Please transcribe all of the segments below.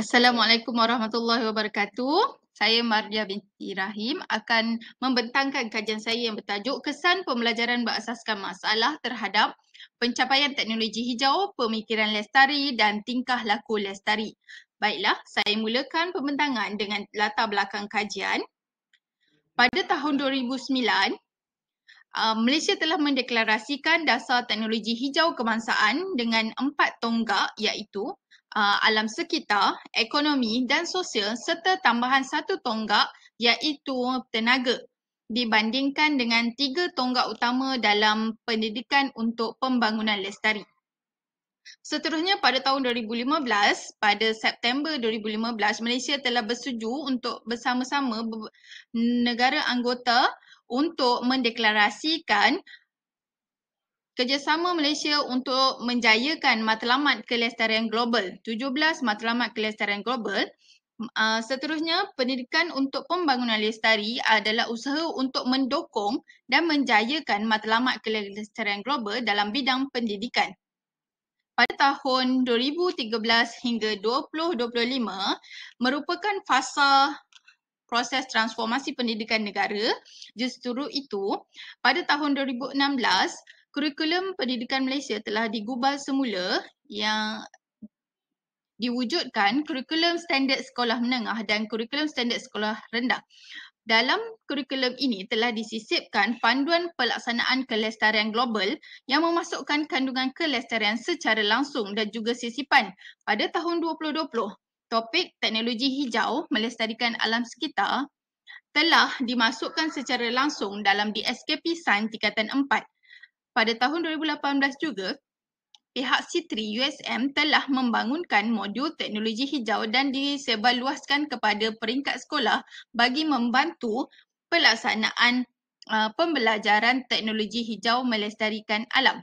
Assalamualaikum warahmatullahi wabarakatuh. Saya Maria binti Rahim akan membentangkan kajian saya yang bertajuk Kesan Pembelajaran Berasaskan Masalah Terhadap Pencapaian Teknologi Hijau, Pemikiran Lestari dan Tingkah Laku Lestari. Baiklah, saya mulakan pembentangan dengan latar belakang kajian. Pada tahun 2009, um, Malaysia telah mendeklarasikan dasar teknologi hijau kebangsaan dengan empat tonggak iaitu uh, alam sekitar, ekonomi dan sosial serta tambahan satu tonggak iaitu tenaga dibandingkan dengan tiga tonggak utama dalam pendidikan untuk pembangunan lestari. Seterusnya pada tahun 2015, pada September 2015, Malaysia telah bersetuju untuk bersama-sama negara anggota untuk mendeklarasikan kerjasama Malaysia untuk menjayakan matlamat kelestarian global 17 matlamat kelestarian global uh, seterusnya pendidikan untuk pembangunan lestari adalah usaha untuk mendukung dan menjayakan matlamat kelestarian global dalam bidang pendidikan pada tahun 2013 hingga 2025 merupakan fasa proses transformasi pendidikan negara justru itu pada tahun 2016 kurikulum pendidikan Malaysia telah digubal semula yang diwujudkan kurikulum standard sekolah menengah dan kurikulum standard sekolah rendah. Dalam kurikulum ini telah disisipkan panduan pelaksanaan kelestarian global yang memasukkan kandungan kelestarian secara langsung dan juga sisipan pada tahun 2020. Topik teknologi hijau melestarikan alam sekitar telah dimasukkan secara langsung dalam DSKP Sains Tingkatan pada tahun 2018 juga, pihak Citri USM telah membangunkan modul teknologi hijau dan disebarluaskan kepada peringkat sekolah bagi membantu pelaksanaan uh, pembelajaran teknologi hijau melestarikan alam.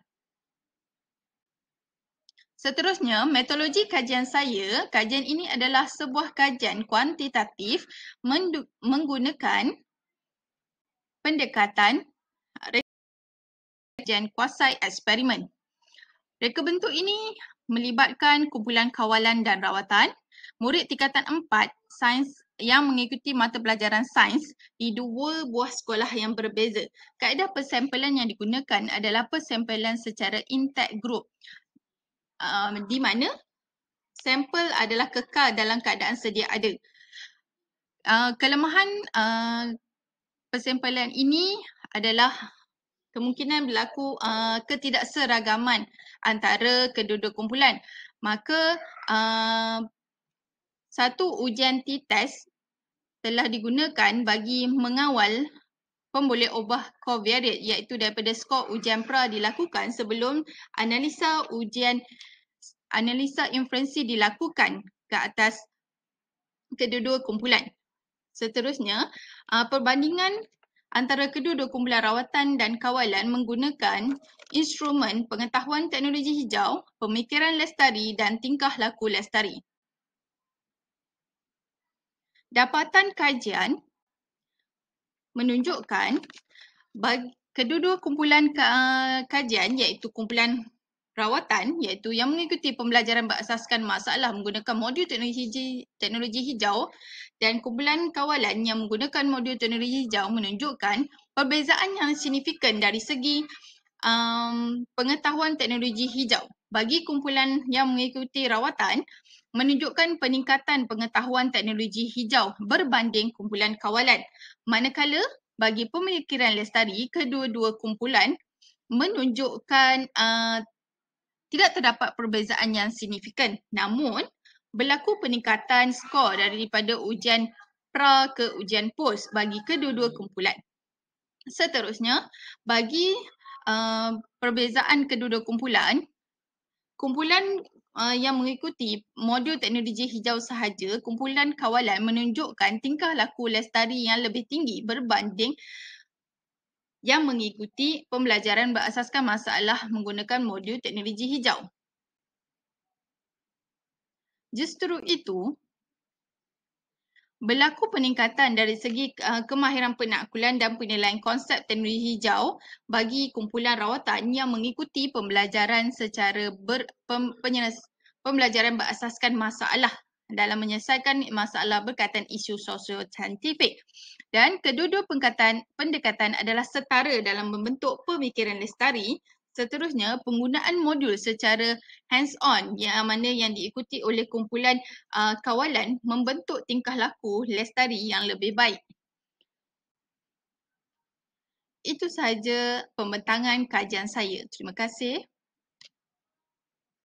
Seterusnya, metodologi kajian saya, kajian ini adalah sebuah kajian kuantitatif menggunakan pendekatan kajian kuasai eksperimen. Reka bentuk ini melibatkan kumpulan kawalan dan rawatan, murid tingkatan 4 sains yang mengikuti mata pelajaran sains di dua buah sekolah yang berbeza. Kaedah persampelan yang digunakan adalah persampelan secara intact group um, di mana sampel adalah kekal dalam keadaan sedia ada. Uh, kelemahan uh, persampelan ini adalah kemungkinan berlaku uh, ketidakseragaman antara kedua-dua kumpulan. Maka uh, satu ujian T-test telah digunakan bagi mengawal pemboleh obah covariate iaitu daripada skor ujian pra dilakukan sebelum analisa ujian analisa inferensi dilakukan ke atas kedua-dua kumpulan. Seterusnya, uh, perbandingan antara kedua-dua kumpulan rawatan dan kawalan menggunakan instrumen pengetahuan teknologi hijau, pemikiran lestari dan tingkah laku lestari. Dapatan kajian menunjukkan bagi kedua-dua kumpulan kajian iaitu kumpulan rawatan iaitu yang mengikuti pembelajaran berasaskan masalah menggunakan modul teknologi, teknologi hijau dan kumpulan kawalan yang menggunakan modul teknologi hijau menunjukkan perbezaan yang signifikan dari segi um, pengetahuan teknologi hijau. Bagi kumpulan yang mengikuti rawatan, menunjukkan peningkatan pengetahuan teknologi hijau berbanding kumpulan kawalan. Manakala bagi pemikiran lestari, kedua-dua kumpulan menunjukkan uh, tidak terdapat perbezaan yang signifikan namun berlaku peningkatan skor daripada ujian pra ke ujian post bagi kedua-dua kumpulan. Seterusnya, bagi uh, perbezaan kedua-dua kumpulan, kumpulan uh, yang mengikuti modul teknologi hijau sahaja, kumpulan kawalan menunjukkan tingkah laku lestari yang lebih tinggi berbanding yang mengikuti pembelajaran berasaskan masalah menggunakan modul teknologi hijau. Justru itu, berlaku peningkatan dari segi eh, kemahiran penakulan dan penilaian konsep teknologi hijau bagi kumpulan rawatan yang mengikuti pembelajaran secara ber, pem, penyelesa, pembelajaran berasaskan masalah dalam menyelesaikan masalah berkaitan isu sosio-scientific. Dan kedua-dua pengkatan, pendekatan adalah setara dalam membentuk pemikiran lestari. Seterusnya, penggunaan modul secara hands-on yang mana yang diikuti oleh kumpulan uh, kawalan membentuk tingkah laku lestari yang lebih baik. Itu sahaja pembentangan kajian saya. Terima kasih.